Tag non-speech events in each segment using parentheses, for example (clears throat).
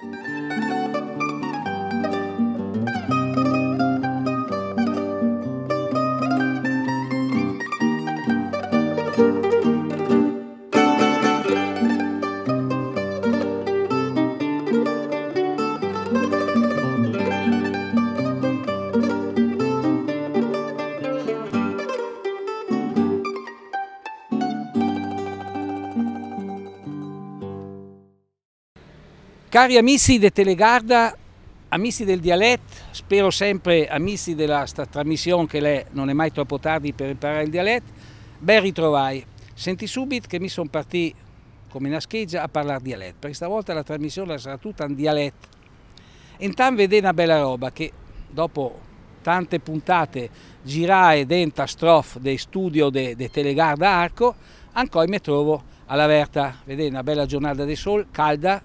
Thank you. Cari amici di Telegarda, amici del dialetto, spero sempre amici della trasmissione che lei non è mai troppo tardi per imparare il dialetto, ben ritrovai. Senti subito che mi sono partito come una scheggia a parlare dialetto, perché stavolta la trasmissione sarà tutta in dialetto. Intanto vedete una bella roba che dopo tante puntate girare dentro a strof dei studio de, de Telegarda Arco, ancora mi trovo all'Averta, Verta, vedete una bella giornata di sole, calda,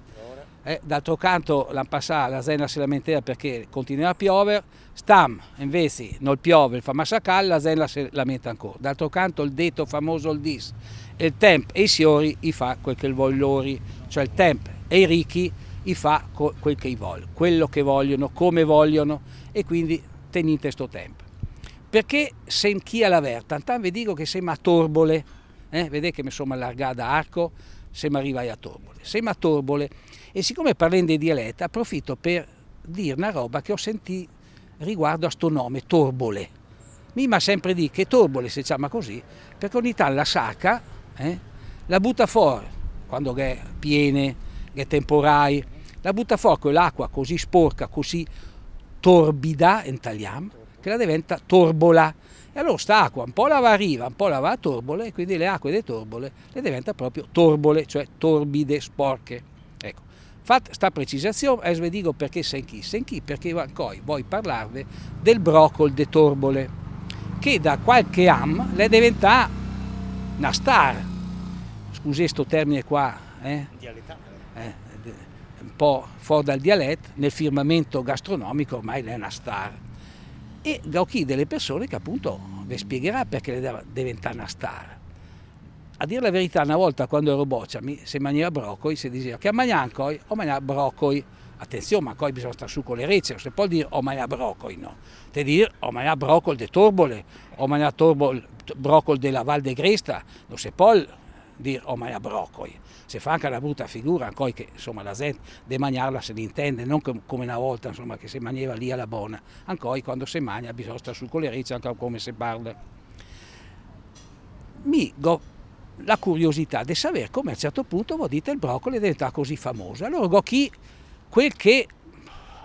eh, d'altro canto l'anno passato la Zena si lamentava perché continuava a piovere, Stam invece non piove, fa massacrare, la Zena si lamenta ancora. D'altro canto il detto famoso il dis, il temp e i siori i fa quel che vogliono cioè il temp e i ricchi i fa quel che vogliono, quello che vogliono, come vogliono e quindi tenete sto tempo. Perché se in chi alla verta, intanto vi dico che sembra a torbole, eh? vedete che mi sono allargata arco, sembra arrivare a torbole, sembra a torbole e siccome parliamo di dialetto, approfitto per dire una roba che ho sentito riguardo a sto nome, Torbole. Mima sempre di che Torbole si chiama così, perché ogni tanto la sacca, eh, la butta fuori, quando è piene, è temporai, la butta fuori con l'acqua così sporca, così torbida in italiano, che la diventa torbola. E allora sta acqua un po' la va a riva, un po' la va a torbole, e quindi le acque delle torbole le diventa proprio torbole, cioè torbide, sporche. Ecco. Fatta sta precisazione, es ve dico perché Senchi. Senchi perché poi vuoi parlarvi del broccol de Torbole, che da qualche anno è diventata una star. Scusate questo termine qua, eh? eh, un po' fuori dal dialetto, nel firmamento gastronomico ormai è una star. E da chi delle persone che appunto vi spiegherà perché le deve diventare una star a dire la verità, una volta quando ero boccia, mi, se mangiava broccoli, si diceva che a mangiare o mangiare broccoli. Attenzione, ma poi bisogna stare su con le recce, non si può dire o mangiare broccoli, no. Te dire o mangiare broccoli de Torbole, o mangiare broccoli della Val de Gresta, non si può dire o mangiare broccoli. Se fa anche una brutta figura, coi che insomma la gente de mangiarla se l'intende, non come una volta insomma che si mangiava lì alla buona. Ancora quando si mangia bisogna stare su con le recce, anche come si parla. Mi go la curiosità di sapere come a un certo punto Vodita il broccoli è diventata così famoso. Allora chi quel che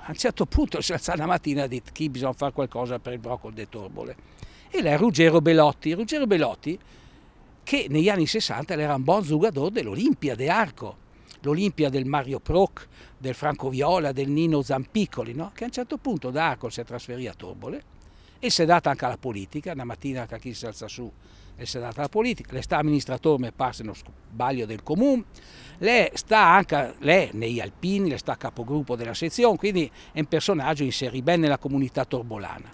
a un certo punto si alza la mattina e dice che bisogna fare qualcosa per il broccolo de Torbole. E lei è Ruggero Belotti. Ruggero Belotti che negli anni 60 era un buon zugador dell'Olimpia de Arco, l'Olimpia del Mario Proc, del Franco Viola, del Nino Zampiccoli, no? che a un certo punto da Arco si è trasferito a Torbole e si è data anche alla politica, una mattina che chi si alza su e si è data alla politica, lei sta amministratore, mi è parso nello sbaglio del comune, lei sta anche, lei nei alpini, lei sta capogruppo della sezione, quindi è un personaggio inserito bene nella comunità torbolana.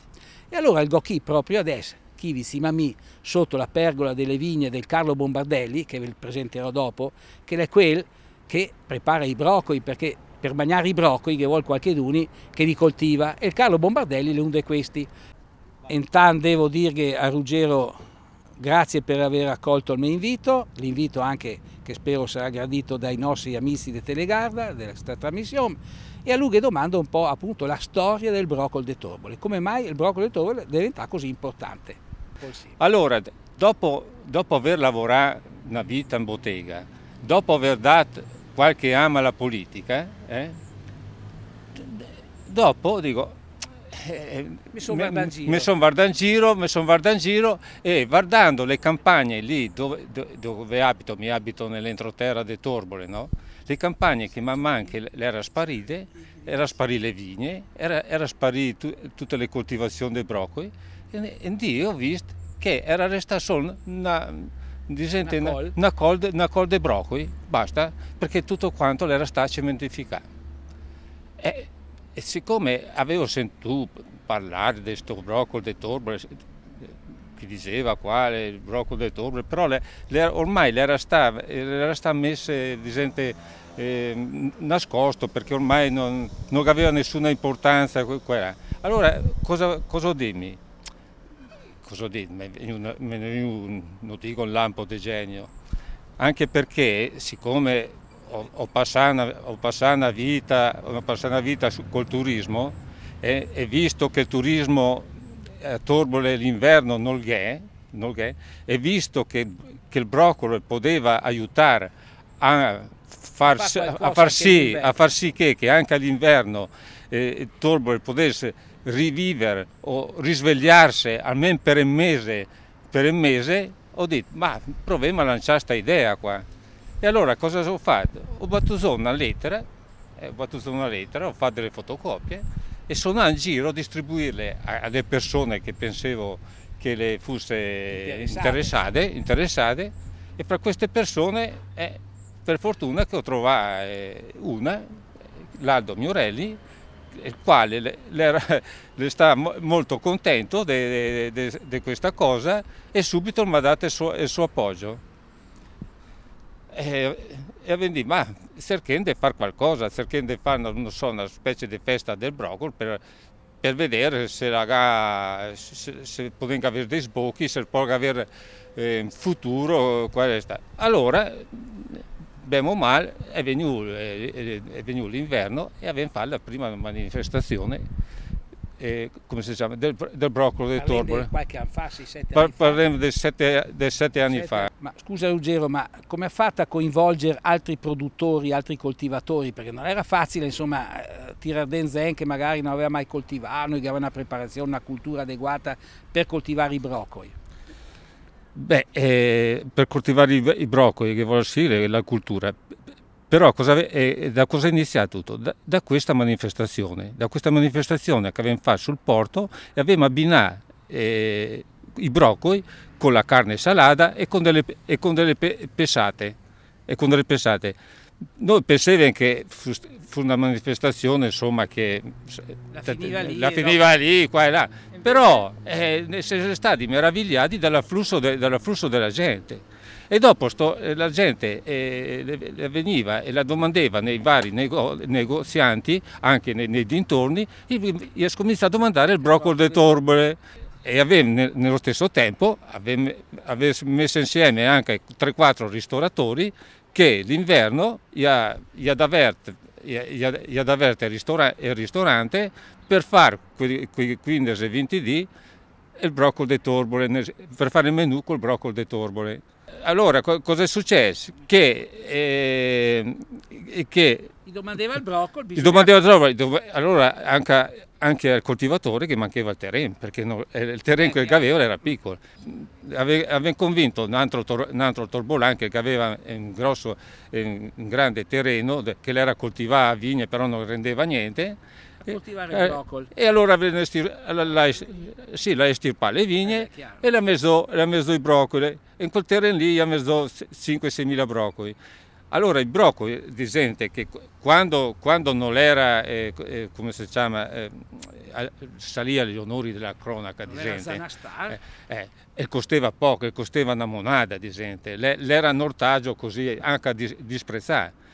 E allora il Gocchi proprio adesso, chi vicino a me, sotto la pergola delle vigne del Carlo Bombardelli, che vi presenterò dopo, che è quel che prepara i broccoli perché per mangiare i broccoli che vuole qualche duni che li coltiva e il Carlo Bombardelli è uno di questi. Intanto devo dire a Ruggero grazie per aver accolto il mio invito, l'invito anche che spero sarà gradito dai nostri amici di Telegarda, della trasmissione, e a lui che domando un po' appunto la storia del broccolo de Torbole, come mai il broccolo de Torbole diventa così importante. Allora, dopo, dopo aver lavorato una vita in bottega, dopo aver dato qualche ama alla politica, eh, dopo dico eh, mi sono guardato in giro. Mi sono guardato in giro, e guardando le campagne lì dove, dove abito, mi abito nell'entroterra di Torbole, no? le campagne che man mano che era sparite, era sparì le vigne, era, era sparì tu, tutte le coltivazioni dei broccoli e, e lì ho visto che era restata solo una, gente, una, col. una, col una col de broccoli, basta, perché tutto quanto era stato cementificato. E, e siccome avevo sentito parlare di questo brocco del torbole, chi diceva quale il broccolo del torbole, però le, le, ormai l'era sta, eh, l'era di gente eh, nascosto perché ormai non, non aveva nessuna importanza. Quella. Allora cosa, cosa dimmi? Cosa dimmi? Non dico un lampo di genio, anche perché siccome ho, ho, passato una, ho, passato una, vita, ho passato una vita col turismo e, e, visto che il turismo a eh, Torbole l'inverno non è, non e visto che, che, il broccolo poteva aiutare a far, a far, sì, che, a far sì che, che, anche all'inverno eh, Torbole potesse rivivere o risvegliarsi almeno per un mese, per un mese ho detto ma proviamo a lanciare questa idea qua. E allora cosa ho fatto? Ho battuto una lettera, eh, ho battuto una lettera, ho fatto delle fotocopie e sono andato in giro a distribuirle alle persone che pensavo che le fosse interessate, interessate e fra queste persone eh, per fortuna che ho trovato eh, una, Laldo Miorelli, il quale le, le, (laughs) le, sta molto contento di questa cosa e subito mi ha dato il suo, il suo appoggio. Eh, e, e quindi, ma cerchiamo di fare qualcosa, cerchiamo di fare una, so, una specie di festa del broccolo per, per vedere se, raga, se, se poteva avere dei sbocchi, se può avere eh, un futuro. Allora, bene o male, è venuto, l'inverno e abbiamo fatto la prima manifestazione eh, come si chiama, del, del broccolo, del Parlem torbole. Eh. qualche anno fa, 6-7 Par, Parliamo dei sette anni sette. fa. Ma, scusa Ruggero, ma come ha fatto a coinvolgere altri produttori, altri coltivatori? Perché non era facile, insomma, eh, tirare Denzen che magari non aveva mai coltivato, non aveva una preparazione, una cultura adeguata per coltivare i broccoli. Beh, eh, per coltivare i, i broccoli, che vuol dire la cultura, però cosa, eh, da cosa è iniziato tutto? Da, da, questa manifestazione, da questa manifestazione che avevamo fatto sul porto e avevamo abbinato eh, i broccoli con la carne salata e con delle, e con delle pe, pesate. E con delle pesate. Noi pensavamo che fosse una manifestazione insomma, che la finiva lì, la finiva lì qua e là, però eh, si è stati meravigliati dall'afflusso de, dall della gente. E dopo sto, eh, la gente eh, veniva e la domandava nei vari nego negozianti, anche nei, nei dintorni, e comincia a domandare il broccolo de Torbole e avevamo nello stesso tempo avevamo, messo insieme anche 3-4 ristoratori che l'inverno gli ad averte il ristorante per fare quei 15-20 di il broccolo de torbole, per fare il menù col broccolo de torbole allora co cosa è successo? Che, eh, che gli domandava il broccolo, gli domandava il broccolo, dov... allora anche, anche, al coltivatore che mancava il terreno, perché no, eh, il terreno eh, che eh. aveva era piccolo. Ave, convinto un altro, tor, un altro Torbolan che aveva un, grosso, un grande terreno che l'era coltivava a vigne però non rendeva niente coltivare eh, il broccolo. E allora estir- la, la, le vigne eh, e la mezzo, la i broccoli. E in quel terreno lì ha mezzo 5-6 mila broccoli. Allora il broccolo, di gente che quando, quando non era, eh, eh, come si chiama, eh, salì agli onori della cronaca non di gente, eh, e costava poco, e costava una monada di gente, l'era un ortaggio così anche a disprezzare.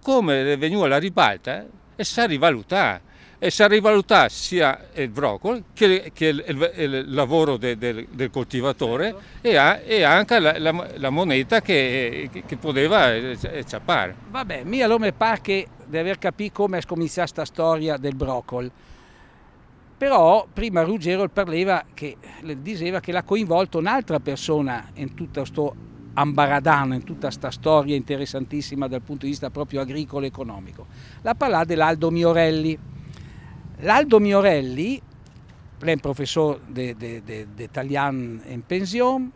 Come è venuto alla ribalta e sa rivalutare e si è rivalutato sia il broccolo che, che il, il, lavoro de, del, del coltivatore certo. e, a, e, anche la, la, la moneta che, che, poteva eh, eh, ciappare. Vabbè, mia allora mi pare che di aver capito come è cominciata questa storia del broccolo. Però prima Ruggero parlava che, diceva che l'ha coinvolto un'altra persona in tutto questo ambaradano, in tutta questa storia interessantissima dal punto di vista proprio agricolo e economico. La parla dell'Aldo Miorelli L'Aldo Miorelli, lei è un professore d'italiano in pensione,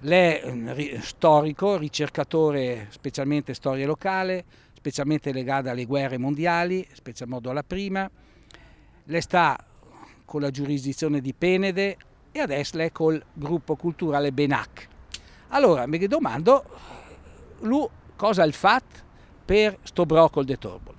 lei è storico, ricercatore specialmente storia locale, specialmente legata alle guerre mondiali, special modo alla prima, lei sta con la giurisdizione di Penede e adesso lei è col gruppo culturale Benac. Allora mi domando, lui cosa ha fatto per sto brocco di Torbole?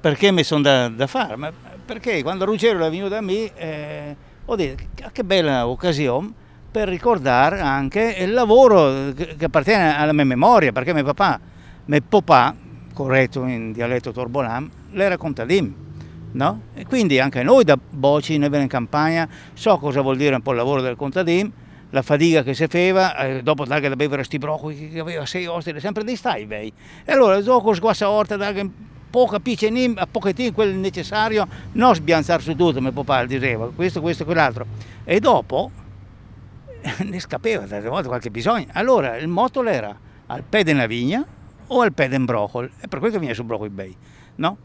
Perché mi sono da, da fare? perché quando Ruggero è venuto da me eh, ho detto che bella occasione per ricordare anche il lavoro che appartiene alla mia memoria, perché mio papà, mio papà corretto in dialetto torbolam, l'era contadino. No? E quindi anche noi da Boci, noi veniamo in campagna, so cosa vuol dire un po' il lavoro del contadino, la fatica che si feva, eh, dopo che da bevere sti brocchi, che aveva sei ospiti, sempre di stai bei. E allora dopo sguassa orta che poca piccinina, pochettino quello necessario, non sbianzare su tutto, mio papà diceva, questo, questo, e quell'altro. E dopo (laughs) ne scappava tante volte qualche bisogno. Allora il motolo era al pè della vigna o al pè del broccolo, è per quello che viene su broccolo Bay, no?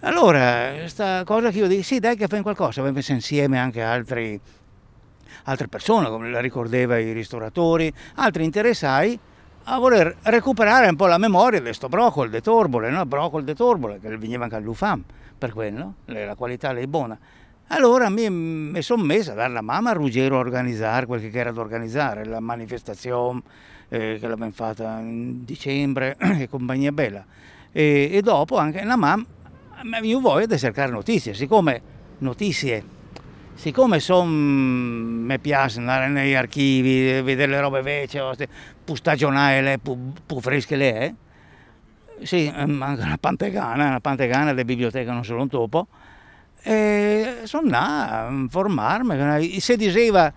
Allora, questa cosa che io dico, sì dai che fai qualcosa, abbiamo messo insieme anche altri, altre persone, come la ricordava i ristoratori, altri interessai, a voler recuperare un po' la memoria di questo broccolo de Torbole, no? broccolo de Torbole, che veniva anche all'UFAM per quello, la qualità è buona. Allora mi, mi sono messa a dare la mamma a Ruggero a organizzare quel che era da organizzare, la manifestazione eh, che l'abbiamo fatta in dicembre (clears throat) e compagnia bella. E, e dopo anche la mamma mi voglia di cercare notizie, siccome notizie siccome son, mi piace andare negli archivi, vedere le robe vecchie, più pustagionare, pu, più fresche le è, sì, eh, manca una pantegana, una pantegana delle biblioteche non solo un topo, e sono là a formarmi. se diceva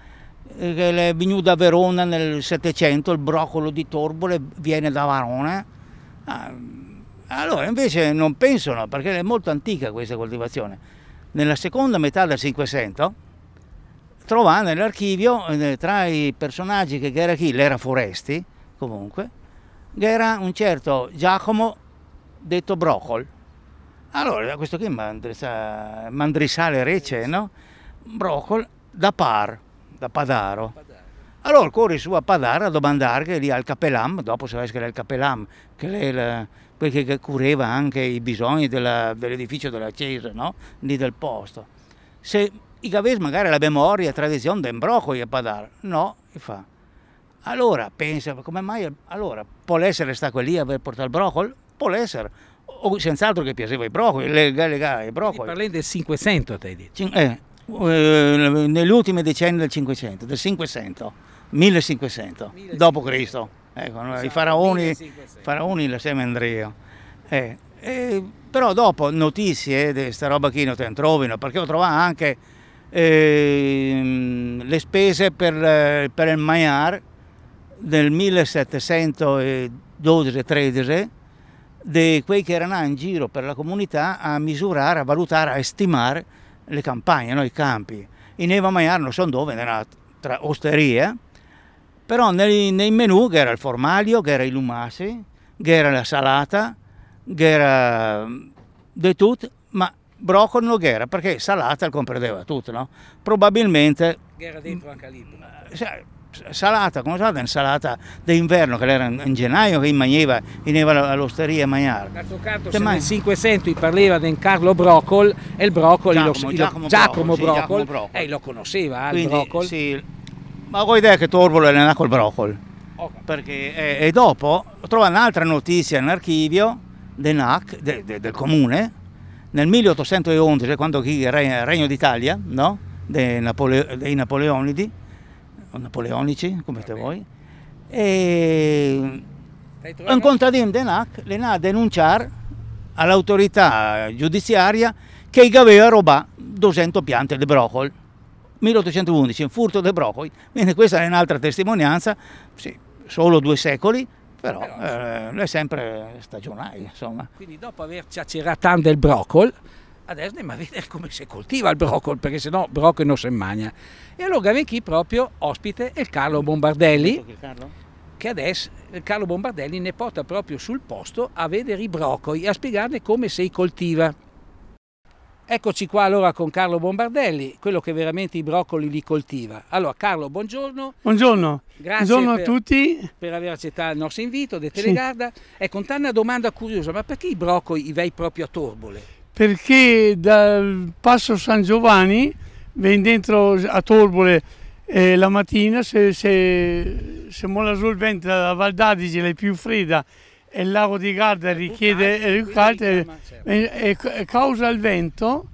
eh, che è le da Verona nel Settecento, il broccolo di Torbole viene da Varona, ah, allora invece non pensano, perché è molto antica questa coltivazione, nella seconda metà del Cinquecento trova nell'archivio, eh, tra i personaggi che era chi, l'era Foresti, comunque, era un certo Giacomo detto Brocol. Allora, questo qui mandrisa, mandrisale rece, no? Broccol da par, da padaro. Allora corri su a Padara a domandargli lì al capelam, dopo se esce il capellam, che è il perché cureva anche i bisogni dell'edificio dell della chiesa, no? lì del posto. Se i Gaves magari la memoria, la tradizione d'embrocco a Padar, no, e fa. Allora pensa, come mai? Allora, può essere stato lì a portare il broccolo? Può essere, o senz'altro che piaceva i broccoli, le, le, i broccoli. Parliamo del 500, te dici? Cin- eh, eh, negli ultimi decenni del 500, del 500, 1500, 1500. dopo Cristo. Ecco, esatto, I faraoni, faraoni la Andrea. Eh, eh, però dopo notizie di questa roba che non trovino, perché ho trovato anche eh, le spese per, eh, per il Maiar del 1712-13 di quei che erano in giro per la comunità a misurare, a valutare, a stimare le campagne, no? i campi. In Eva Maiar non so dove, nella osteria, però nei, nei menù che era il formaglio, che era i lumassi, che era la salata, che era mm, di tutto, ma broccoli non che era, perché salata lo comprendeva tutto, no? Probabilmente... Che era dentro anche lì. Mm, salata, come salata, d'inverno, che era in gennaio che veniva all'osteria a mangiare. D'altro canto, se mai... 500 parliva di Carlo Broccol, e il Broccoli, Giacomo, lo, Giacomo, Giacomo, Broccoli, Broccoli, sì, Broccoli, Eh, lo conosceva, eh, Quindi, il Broccoli. Sì, ma ho idea che Torvolo è nato col Brocol. Okay. Perché, e, eh, e dopo trova un'altra notizia in archivio del NAC, de, de, del comune, nel 1811, cioè quando il re, Regno d'Italia, no? dei, Napole, dei Napoleonidi, o napoleonici, come te voi, e un contadino del NAC le ha denunciato all'autorità giudiziaria che aveva rubato 200 piante di Brocol. 1811, un furto dei broccoli, quindi questa è un'altra testimonianza, sì, solo due secoli, però, però eh, è sempre stagionale. Insomma. Quindi dopo aver ciaceratando del broccolo, adesso andiamo a vedere come si coltiva il broccolo, perché sennò broccolo non si mangia. E allora avete qui proprio ospite il Carlo Bombardelli, che adesso il Carlo Bombardelli ne porta proprio sul posto a vedere i broccoli e a spiegarne come si coltiva. Eccoci qua allora con Carlo Bombardelli, quello che veramente i broccoli li coltiva. Allora Carlo, buongiorno. Buongiorno. Grazie buongiorno per, a tutti. Per aver accettato il nostro invito del Telegarda. Sì. Ecco, una domanda curiosa, ma perché i broccoli i vai proprio a Torbole? Perché dal Passo San Giovanni vieni dentro a Torbole eh, la mattina, se, se, se molla sul vento la Val d'Adige è più fredda e il lago di Garda eh, richiede educate e, e, causa il vento,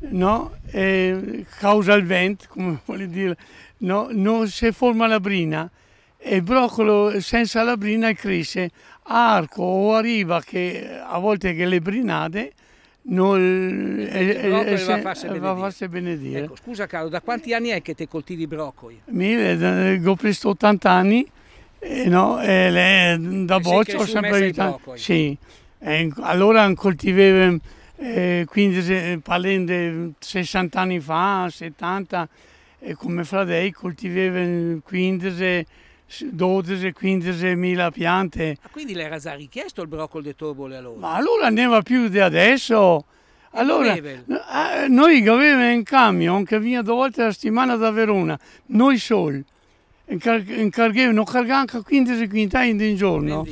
no? E eh, causa il vento, (laughs) come vuole dire, no? non si forma la brina e il broccolo senza la brina cresce a arco o a riva che eh, a volte che le brinate non, e, e, se, va a farsi benedire. Ecco, scusa Carlo, da quanti anni è che te coltivi broccoli? Mio, ho preso 80 anni e eh, no, e eh, le, da boccia ho sempre aiutato. Sì, e, eh, allora coltivavo eh, quindi parlando 60 anni fa, 70, e come fradei coltivavo 15 12 15 mila piante. Ma quindi le era già richiesto il broccolo di tobole allora? Ma allora ne va più di adesso. Allora, ah, noi avevamo un camion che veniva due volte alla settimana da Verona, noi soli incarghevo, non anche 15 quintali in giorno,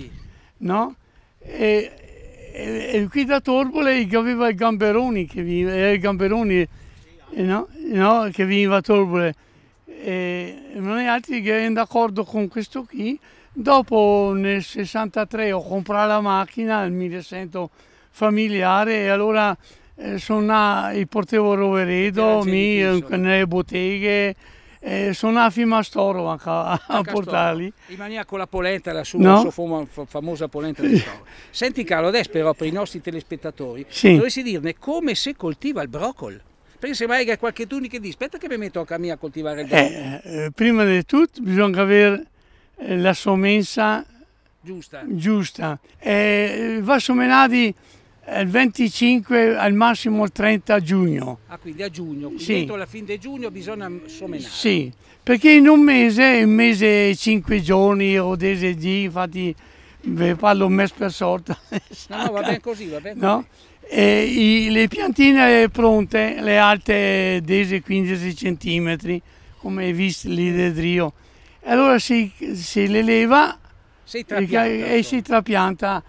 no? E, e, e, qui da Torbole aveva i gamberoni che veniva, i gamberoni, no? No, che veniva a Torbole. E noi altri che erano d'accordo con questo qui, dopo nel 63 ho comprato la macchina, il 1100 familiare, e allora eh, sono nato, portevo Roveredo, mi, nelle boteghe, eh, sono a Fimastoro a, a, a portarli. In maniera con la polenta, la sua, no? sua famosa polenta di Toro. Senti Carlo, adesso però per i nostri telespettatori sì. dovresti dirne come si coltiva il broccolo. Perché se mai che qualche turno che dice aspetta che mi metto a cammino a coltivare il broccolo. Eh, eh, eh, prima di tutto bisogna avere eh, la sommensa giusta. giusta. Eh, va sommenati eh, il 25 al massimo il 30 giugno. Ah, quindi a giugno, quindi sì. alla fine di giugno bisogna sommenare. Sì, perché in un mese, un mese e cinque giorni o dei giorni, infatti parlo un mese per sorta. (laughs) No, no, va bene così, va bene no? i, le piantine pronte, le alte 10-15 cm, come hai visto lì del Rio. Allora si, si le leva si e si trapianta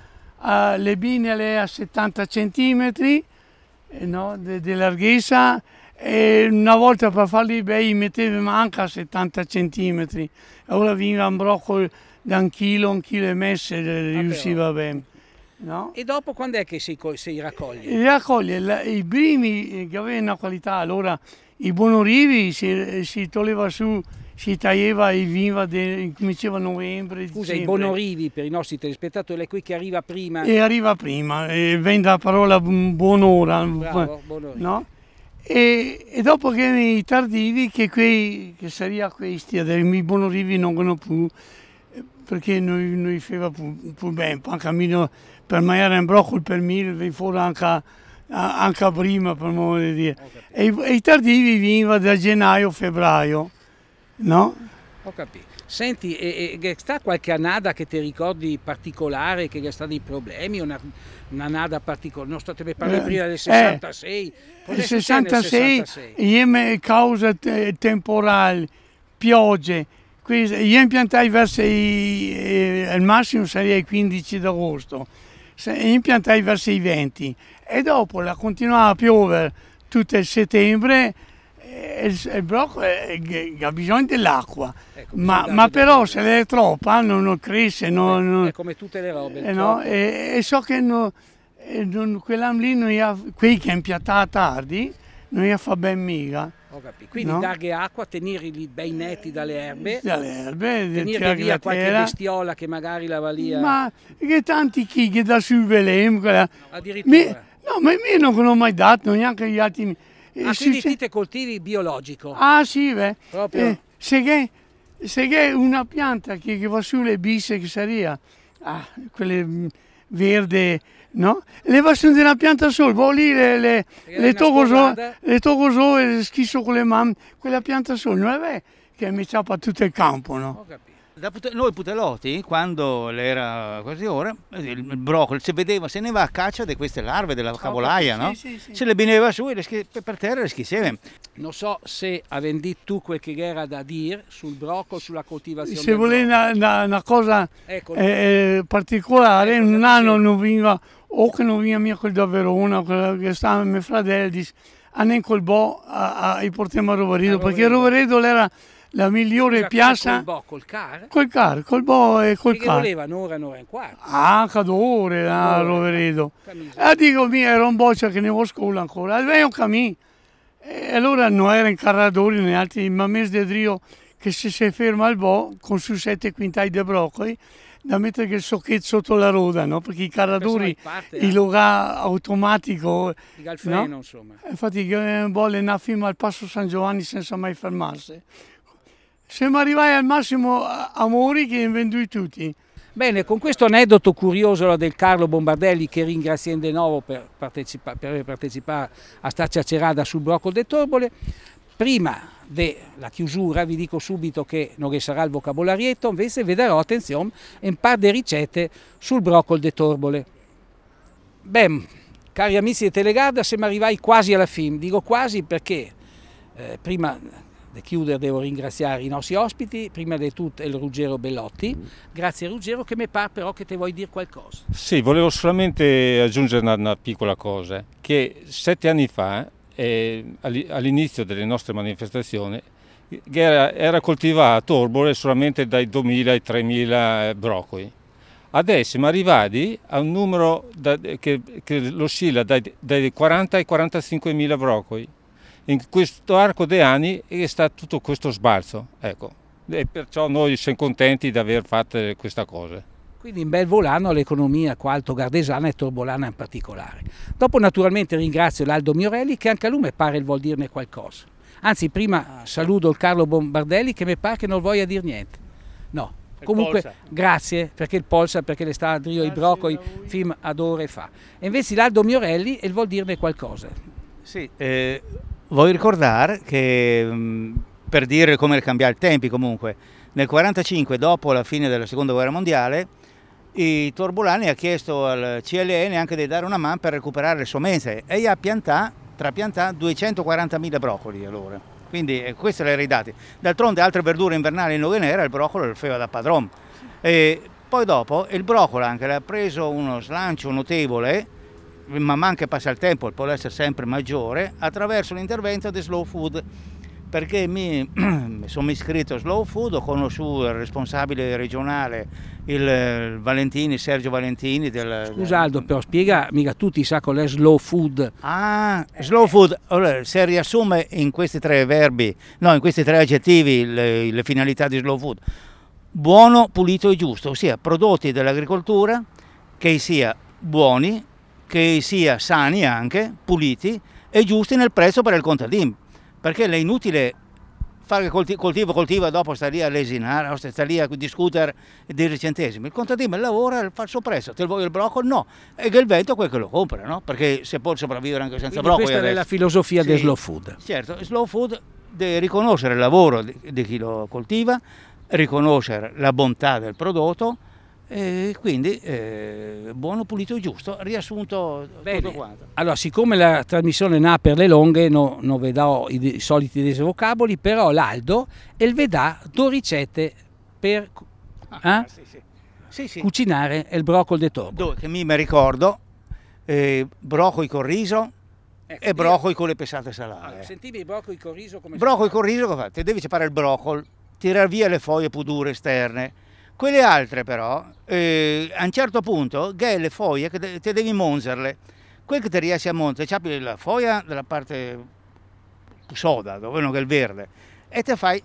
eh, le binele a 70 cm eh, no, di larghezza e una volta per farli bei mettevamo anche a 70 cm ora veniva un brocco da un chilo, un chilo e mezzo riusciva oh. bene no? e dopo quando è che si, si raccoglie? Si raccoglie, i primi eh, che avevano una qualità allora i buonorivi si, eh, si toglieva su si taglieva e viniva, cominciava a novembre. Scusa, dicembre. i bonorivi per i nostri telespettatori è qui che arriva prima. E arriva prima, e vende la parola buon'ora. Bravo, buon'ora. No? E, e, dopo che i tardivi, che, quei, che saria questi, i bonorivi non vanno più, perché noi, noi faceva più, più bene, anche almeno per mangiare un broccolo per mille, fuori anche, anche prima, per modo di dire. E, e i tardivi veniva da gennaio-febbraio. a No. Ho capito. Senti, e, e, sta qualche annata che ti ricordi particolare, che gli è stato dei problemi, una, una nada particolare? Non state per parlare eh, prima del 66. Eh, il 66, 66? Ieme cause te, temporali, piogge, quindi io impiantai verso i, eh, il massimo sarei il 15 d'agosto, impiantai verso i 20 e dopo la continuava a piovere tutto il settembre eh, il blocco ha bisogno dell'acqua, ecco, ma, ma però se l'è troppa non cresce. Non, non, è come tutte le robe. Eh, no? e, eh, e, so che no, eh, non, quella lì, non ha, qui che è impiattata tardi, non gli fa ben mica. Quindi no? dargli acqua, tenere tenerli bei netti dalle erbe, dalle erbe tenere via qualche terra. bestiola che magari la valia. Ma che tanti chicchi da su velem, quella... addirittura. Mi, no, ma io non l'ho mai dato, neanche gli altri. Eh, ah, quindi dite coltivi biologico? Ah sì, beh. Proprio? Eh, se, che, se che una pianta che, che va sulle bisse che saria, ah, quelle mm, verde, no? Le va su una pianta sola, poi lì le, le, le tocoso, le tocoso e schisso con le mamme, quella pianta sola, non è vero che mi ciappa tutto il campo, no? Ho capito. Pute noi puteloti, quando era quasi ora, il broccolo se vedeva, se ne va a caccia di queste larve della ah, cavolaia, oh, no? Sì, sì, Se le bineva su e le per terra le schisseva. Non so se avevi tu quel che era da dire sul broccolo, sulla coltivazione. Se volevi una, una, una, cosa ecco, eh, eh particolare, ecco, un anno non veniva, o che non veniva mia quel da Verona, che stava mio fratello, dice, a Nencolbò, a, a, portiamo a Roveredo, perché Roveredo era la migliore piazza col, col car col car col bo e col car voleva un'ora un'ora e un quarto ah cadore ah Roveredo e ah, dico mia era un boccia che ne ho scuola ancora avevo eh, un cammin e allora non era in carradori né altri ma mes de drio che se si ferma il bo con su sette quintali di broccoli da mettere che il socchetto sotto la roda, no? perché i carradori, parte, il eh. loga automatico, il galfreno no? insomma. Eh, infatti è un po' le naffima al passo San Giovanni senza mai fermarsi. Siamo arrivati al massimo amori che inventui tutti. Bene, con questo aneddoto curioso del Carlo Bombardelli che ringrazia di nuovo per, partecipa per aver partecipato a sta ciacerada sul Brocco de Torbole, prima della chiusura vi dico subito che non sarà il vocabolarietto, invece vi darò attenzione un par di ricette sul broccolo de Torbole. Beh, cari amici di Telegarda, siamo arrivati quasi alla fine, dico quasi perché eh, prima nel chiudere devo ringraziare i nostri ospiti, prima di tutto il Ruggero Bellotti. Mm. Grazie Ruggero che mi pare però che ti vuoi dire qualcosa. Sì, volevo solamente aggiungere una, una piccola cosa, che sette anni fa, eh, all'inizio delle nostre manifestazioni, era, era coltivato orbole solamente dai 2.000 ai 3.000 broccoli. Adesso siamo arrivati a un numero da, che, che oscilla dai, dai 40 ai 45.000 broccoli in questo arco di anni è stato tutto questo sbalzo. Ecco. E perciò noi siamo contenti di aver fatto questa cosa. Quindi in bel volano all'economia qua alto-gardesana e torbolana in particolare. Dopo naturalmente ringrazio l'Aldo Miorelli che anche a lui mi pare vuol dirne qualcosa. Anzi prima eh, saluto il Carlo Bombardelli che mi pare che non voglia dire niente. No, comunque polsa. grazie perché il Polsa perché le sta a Drio i Brocoi film ad ore fa e invece l'Aldo Miorelli e vuol dirne qualcosa sì eh, Voglio ricordare che, mm, per dire come cambiare i tempi comunque, nel 1945, dopo la fine della Seconda Guerra Mondiale, i Torbulani ha chiesto al CLN anche di dare una mano per recuperare le sue sommense e gli ha piantato, trapiantato 240.000 broccoli allora. Quindi eh, questi erano i dati. D'altronde altre verdure invernali in Novenera, il broccolo lo faceva da padron. E poi dopo il broccolo anche l'ha preso uno slancio notevole man mano che passa il tempo, il polverso è sempre maggiore, attraverso l'intervento di Slow Food perché (clears throat) mi, sono iscritto a Slow Food, ho conosciuto il responsabile regionale, il Valentini, Sergio Valentini. Del, Scusa Aldo, però spiega, mica tutti sa cos'è Slow Food. Ah, Slow Food, se riassume in questi tre verbi, no, in questi tre aggettivi le, le finalità di Slow Food, buono, pulito e giusto, ossia prodotti dell'agricoltura che sia buoni, che sia sani anche, puliti e giusti nel prezzo per il contadino, perché è inutile fare coltivo, coltivo, coltiva, dopo sta lì a lesinare, sta lì a discutere dei centesimi. Il contadino lavora fa il suo prezzo, te vuoi il broccolo? No, e che il vento è quello che lo compra, no? perché se può sopravvivere anche senza Quindi broccoli. Questa è la filosofia sì, del slow food. Certo, slow food deve riconoscere il lavoro di, di chi lo coltiva, riconoscere la bontà del prodotto e quindi eh, buono, pulito e giusto, riassunto Bene. tutto quanto. Allora, siccome la trasmissione na per le longhe, no, non vedrò i, i soliti desvocaboli, però l'Aldo e il vedrà due ricette per ah, eh? sì, sì. Sì, sì. cucinare il broccolo di torbo. Che mi ricordo, eh, broccoli con riso, Ecco, e broccoli io... con le pesate salate. Allora, sentivi i broccoli con riso come Broccoli con riso, te devi separare il broccolo, tirare via le foglie pudure esterne quelle altre però, eh, a un certo punto, che le foglie, che te, devi monzerle, quel che ti riesci a montare, c'è la foglia della parte soda, dove non è il verde, e te fai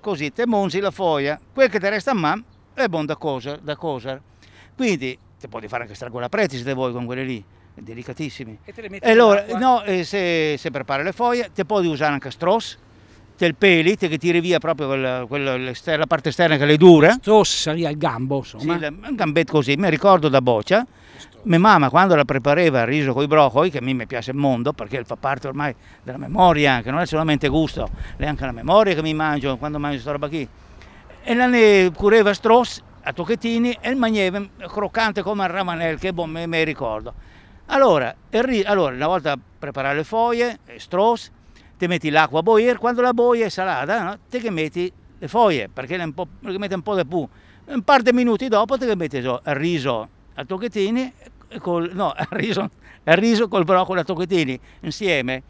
così, te monzi la foglia, quel che ti resta a man è buono da cosa, da coser. Quindi ti puoi fare anche strangolapreti se te vuoi con quelle lì, delicatissimi. E te le metti e allora, no, eh, se, se prepari le foglie, te puoi usare anche stross, il pellet che tiri via proprio quella, quella, la parte esterna che le dura. Stossa salì al gambo, insomma. Sì, un gambetto così, mi ricordo da boccia. Mia mamma quando la prepareva il riso con i broccoli, che a me piace il mondo perché fa parte ormai della memoria anche, non è solamente gusto, è anche la memoria che mi mangio quando mangio questa roba qui. E la ne cureva stross a tocchettini e il magneve croccante come il ramanel, che buon me, ricordo. Allora, il riso, allora, una volta preparare le foglie, stross, te metti l'acqua a boire, quando la boia è salata, no? te che metti le foglie, perché le, le metti un po' di pu. Un par di minuti dopo te che metti so, il riso a tocchettini, col, no, (laughs) il riso, il riso col broccolo a tocchettini insieme,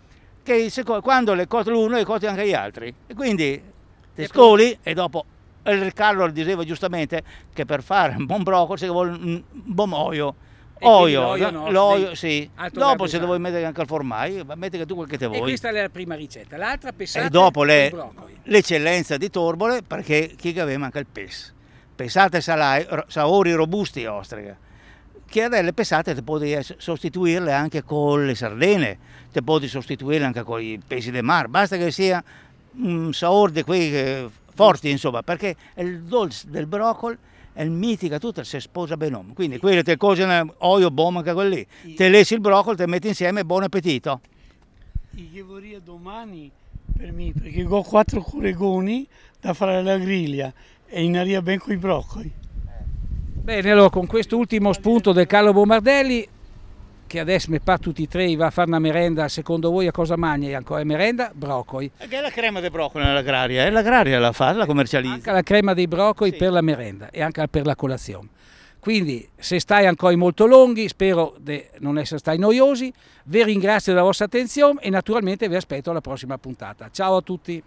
che secondo, quando le coti l'uno le coti anche gli altri. E quindi te scoli e dopo il Carlo diceva giustamente che per fare un buon broccolo ci vuole un buon moio Olio, l'olio, sì. Alto ah, dopo se ah. vuoi mettere anche al formaggio, mettete tu quel che te vuoi. E questa è la prima ricetta. L'altra pesata e dopo le, l'eccellenza di Torbole perché chi aveva anche il pesce. Pesate salai, saori robusti ostriche. Chiarelle pesate te puoi sostituirle anche con le sardine, te puoi sostituirle anche con i pesci del mar, basta che sia un saor di quei forti insomma, perché il dolce del broccolo è mitica tutta, si sposa benone. Quindi quelle te cose, olio, bomba, anche quelle quelli. Te lessi il broccolo, te metti insieme, buon appetito. Io vorrei domani per me, perché ho quattro curegoni da fare alla griglia e in aria ben con i broccoli. Bene, allora con questo ultimo spunto del Carlo Bombardelli che adesso mi fa tutti e tre va a fare una merenda, secondo voi a cosa mangia ancora? Merenda? Broccoli. E che è la crema dei broccoli nell'agraria? È eh, l'agraria la fa, la commercializza. Anche la crema dei broccoli sì. per la merenda e anche per la colazione. Quindi se stai ancora molto lunghi, spero di non essere stati noiosi, vi ringrazio della vostra attenzione e naturalmente vi aspetto alla prossima puntata. Ciao a tutti!